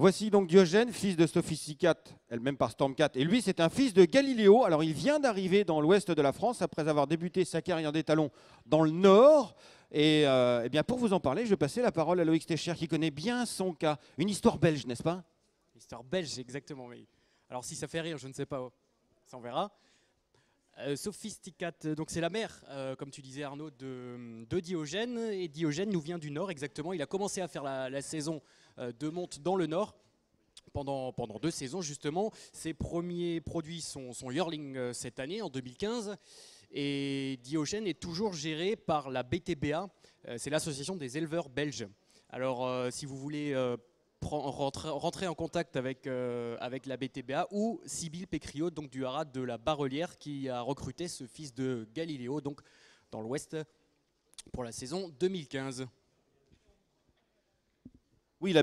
Voici donc Diogène, fils de Sophisticate, elle-même par Stormcat. Et lui, c'est un fils de Galiléo. Alors, il vient d'arriver dans l'ouest de la France après avoir débuté sa carrière des talons dans le nord. Et, euh, eh bien, pour vous en parler, je vais passer la parole à Loïc Stecher, qui connaît bien son cas. Une histoire belge, n'est-ce pas Histoire belge, exactement, oui. Alors, si ça fait rire, je ne sais pas. Ça, on verra. Euh, Sophisticate, donc c'est la mère, euh, comme tu disais Arnaud, de, Diogène. Et Diogène nous vient du nord exactement. Il a commencé à faire la, saison euh, de monte dans le nord. Pendant, pendant deux saisons justement, ses premiers produits sont, sont Yearling cette année, en 2015. Et Diogène est toujours géré par la BTBA, c'est l'association des éleveurs belges. Alors si vous voulez rentrer, en contact avec, euh, avec la BTBA ou Sybille Pécrio donc du Haras de la Barrelière, qui a recruté ce fils de Galiléo, donc dans l'Ouest, pour la saison 2015. Oui,